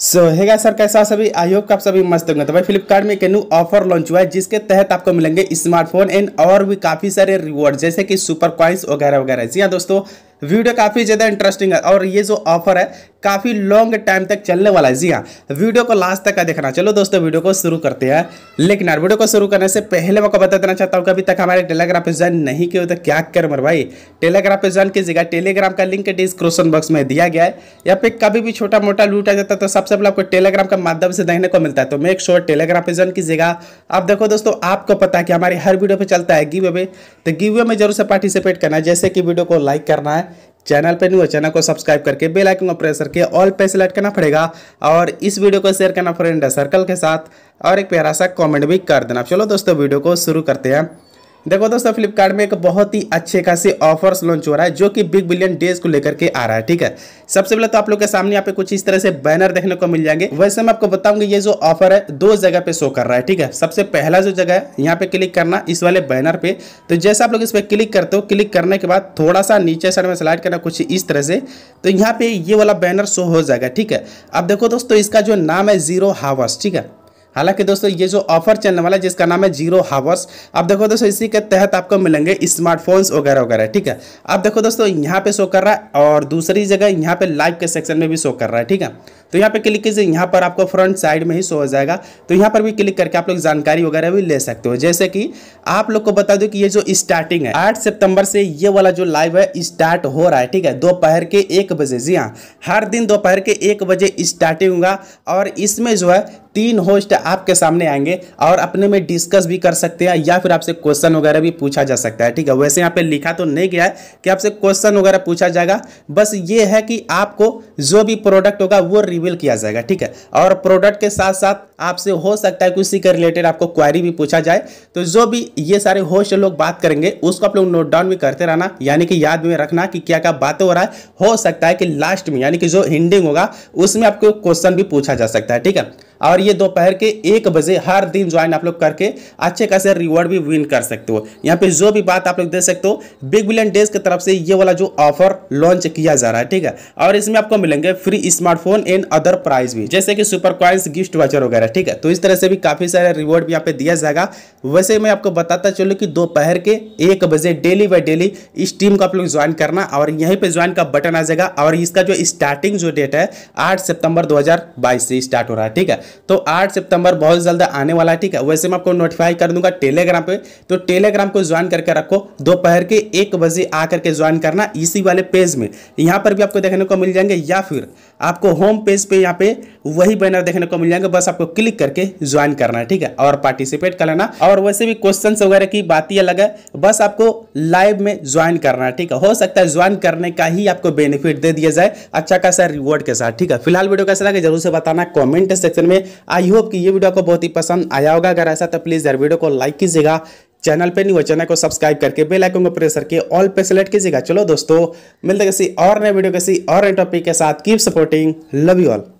सो so, हेगा sir कैसा सभी आई होप आप सभी मस्त होंगे तो भाई फ्लिपकार्ट में एक न्यू ऑफर लॉन्च हुआ है जिसके तहत आपको मिलेंगे स्मार्टफोन एंड और भी काफ़ी सारे रिवॉर्ड जैसे कि सुपर क्वाइंस वगैरह वगैरह जी हाँ दोस्तों वीडियो काफ़ी ज़्यादा इंटरेस्टिंग है और ये जो ऑफर है काफ़ी लॉन्ग टाइम तक चलने वाला है जी हाँ वीडियो को लास्ट तक का देखना चलो दोस्तों वीडियो को शुरू करते हैं लेकिन यार वीडियो को शुरू करने से पहले मैं को बता देना चाहता हूँ कि अभी तक हमारे टेलीग्राम पे ज्वाइन नहीं किए तो क्या कर मेरे भाई टेलीग्राम पे ज्वाइन कीजिएगा टेलीग्राम का लिंक डिस्क्रिप्शन बॉक्स में दिया गया है या फिर कभी भी छोटा मोटा लूट आ जाता है तो सबसे पहले आपको टेलीग्राम के माध्यम से देखने को मिलता है तो मेक श्योर टेलीग्राम पर ज्वाइन कीजिएगा आप देखो दोस्तों आपको पता है कि हमारी हर वीडियो पर चलता है गिव अवे तो गिव अवे में जरूर से पार्टिसिपेट करना है जैसे कि वीडियो को लाइक करना है चैनल पर न्यू है चैनल को सब्सक्राइब करके बेल आइकन को प्रेस करके ऑल पे सेलेक्ट करना पड़ेगा और इस वीडियो को शेयर करना फ्रेंड सर्कल के साथ और एक प्यारा सा कमेंट भी कर देना चलो दोस्तों वीडियो को शुरू करते हैं देखो दोस्तों फ्लिपकार्ट में एक बहुत ही अच्छे खासे ऑफर्स लॉन्च हो रहा है जो कि बिग बिलियन डेज को लेकर के आ रहा है ठीक है सबसे पहले तो आप लोग के सामने यहाँ पे कुछ इस तरह से बैनर देखने को मिल जाएंगे वैसे मैं आपको बताऊंगी ये जो ऑफर है दो जगह पे शो कर रहा है ठीक है सबसे पहला जो जगह है यहाँ पे क्लिक करना इस वाले बैनर पे तो जैसे आप लोग इस पर क्लिक करते हो क्लिक करने के बाद थोड़ा सा नीचे साइड में स्लाइड करना कुछ इस तरह से तो यहाँ पे ये वाला बैनर शो हो जाएगा ठीक है अब देखो दोस्तों इसका जो नाम है जीरो हावर्स ठीक है हालांकि दोस्तों ये जो ऑफर चलने वाला है जिसका नाम है जीरो हावर्स अब देखो दोस्तों इसी के तहत आपको मिलेंगे स्मार्टफोन्स वगैरह वगैरह ठीक है अब देखो दोस्तों यहाँ पे शो कर रहा है और दूसरी जगह यहाँ पे लाइव के सेक्शन में भी शो कर रहा है ठीक है तो यहाँ पे क्लिक कीजिए यहाँ पर आपको फ्रंट साइड में ही शो हो जाएगा तो यहाँ पर भी क्लिक करके आप लोग जानकारी वगैरह भी ले सकते हो जैसे कि आप लोग को बता दो कि ये जो स्टार्टिंग है आठ सितंबर से ये वाला जो लाइव है स्टार्ट हो रहा है ठीक है दोपहर के एक बजे जी हाँ हर दिन दोपहर के एक बजे स्टार्टिंग होगा और इसमें जो है तीन होस्ट आपके सामने आएंगे और अपने में डिस्कस भी कर सकते हैं या फिर आपसे क्वेश्चन वगैरह भी पूछा जा सकता है ठीक है वैसे यहाँ पे लिखा तो नहीं गया है कि आपसे क्वेश्चन वगैरह पूछा जाएगा बस ये है कि आपको जो भी प्रोडक्ट होगा वो रिवील किया जाएगा ठीक है और प्रोडक्ट के साथ साथ आपसे हो सकता है उसी के रिलेटेड आपको क्वारी भी पूछा जाए तो जो भी ये सारे होस्ट लोग बात करेंगे उसको आप लोग नोट डाउन भी करते रहना यानी कि याद में रखना कि क्या क्या बातें हो रहा है हो सकता है कि लास्ट में यानी कि जो हिंडिंग होगा उसमें आपको क्वेश्चन भी पूछा जा सकता है ठीक है और ये दोपहर के एक बजे हर दिन ज्वाइन आप लोग करके अच्छे खासे रिवॉर्ड भी विन कर सकते हो यहाँ पे जो भी बात आप लोग दे सकते हो बिग बिलियन डेज की तरफ से ये वाला जो ऑफर लॉन्च किया जा रहा है ठीक है और इसमें आपको मिलेंगे free smartphone and other prize भी जैसे कि सुपर क्वाइंस गिफ्ट वाचर वगैरह ठीक है तो इस तरह से भी काफी सारे रिवॉर्ड भी यहाँ पे दिया जाएगा वैसे मैं आपको बताता चलूँ कि दोपहर के एक बजे डेली बाई डेली इस टीम को आप लोग ज्वाइन करना और यहीं पर ज्वाइन का बटन आ जाएगा और इसका जो स्टार्टिंग जो डेट है आठ सितंबर दो से स्टार्ट हो रहा है ठीक है तो आठ सितंबर बहुत जल्द आने वाला है ठीक है वैसे मैं आपको नोटिफाई कर दूंगा टेलीग्राम पे तो टेलीग्राम को ज्वाइन करके रखो दोपहर के एक बजे आकर के ज्वाइन करना इसी वाले पेज में यहाँ पर भी आपको देखने को मिल जाएंगे या फिर आपको होम पेज पे यहाँ पे वही बैनर देखने को मिल जाएंगे बस आपको क्लिक करके ज्वाइन करना है ठीक है और पार्टिसिपेट कर लेना और वैसे भी क्वेश्चन वगैरह की बात ही अलग है बस आपको लाइव में ज्वाइन करना है ठीक है हो सकता है ज्वाइन करने का ही आपको बेनिफिट दे दिया जाए अच्छा खासा रिवॉर्ड के साथ ठीक है फिलहाल वीडियो कैसा लगे जरूर से बताना कॉमेंट सेक्शन में में आई होप कि ये वीडियो आपको बहुत ही पसंद आया होगा अगर ऐसा तो प्लीज़ यार वीडियो को लाइक कीजिएगा चैनल पे नहीं हुआ चैनल को सब्सक्राइब करके बेल आइकन को प्रेस करके ऑल पे सेलेक्ट कीजिएगा चलो दोस्तों मिलते किसी और नए वीडियो किसी और नए टॉपिक के साथ keep supporting love you all